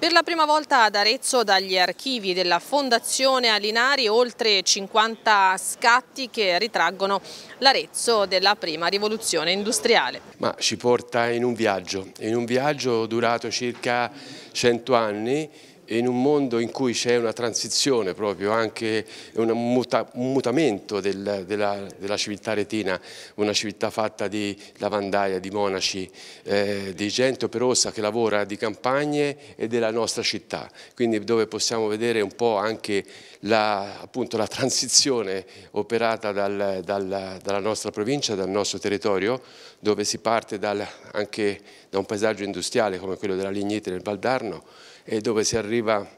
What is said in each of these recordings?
Per la prima volta ad Arezzo dagli archivi della Fondazione Alinari oltre 50 scatti che ritraggono l'Arezzo della prima rivoluzione industriale. Ma ci porta in un viaggio, in un viaggio durato circa 100 anni in un mondo in cui c'è una transizione proprio, anche un, muta, un mutamento del, della, della, civiltà retina, una civiltà fatta di lavandaia, di monaci, eh, di gente operosa che lavora, di campagne e della nostra città, quindi dove possiamo vedere un po' anche la, appunto, la transizione operata dal, dal, dalla nostra provincia, dal nostro territorio, dove si parte dal, anche da un paesaggio industriale come quello della Lignite nel Valdarno, e dove si arriva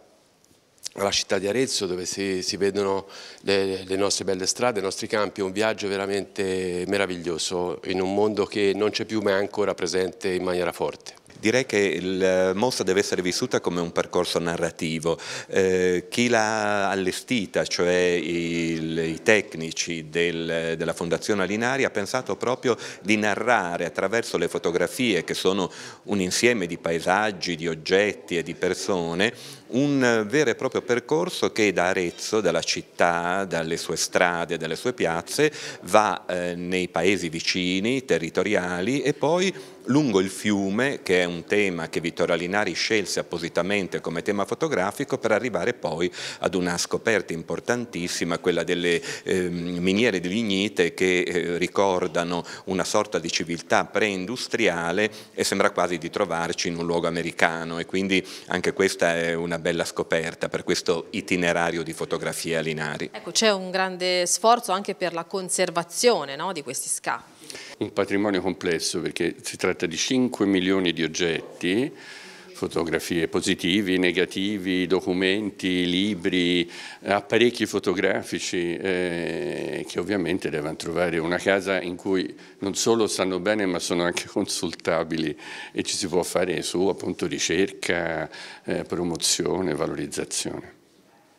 alla città di Arezzo dove si, si vedono le, le, nostre belle strade, i nostri campi, un viaggio veramente meraviglioso in un mondo che non c'è più ma è ancora presente in maniera forte. Direi che la eh, mostra deve essere vissuta come un percorso narrativo. Eh, chi l'ha allestita, cioè il, i tecnici del, della Fondazione Alinari, ha pensato proprio di narrare attraverso le fotografie che sono un insieme di paesaggi, di oggetti e di persone, un vero e proprio percorso che da Arezzo, dalla città, dalle sue strade, dalle sue piazze, va eh, nei paesi vicini, territoriali e poi lungo il fiume che è un un tema che Vittorio Alinari scelse appositamente come tema fotografico per arrivare poi ad una scoperta importantissima, quella delle eh, miniere di lignite che eh, ricordano una sorta di civiltà preindustriale e sembra quasi di trovarci in un luogo americano e quindi anche questa è una bella scoperta per questo itinerario di fotografie Alinari. Ecco, c'è un grande sforzo anche per la conservazione no, di questi scappi. Un patrimonio complesso perché si tratta di 5 milioni di oggetti, fotografie positivi, negativi, documenti, libri, apparecchi fotografici eh, che ovviamente devono trovare una casa in cui non solo stanno bene ma sono anche consultabili e ci si può fare su appunto ricerca, eh, promozione, valorizzazione.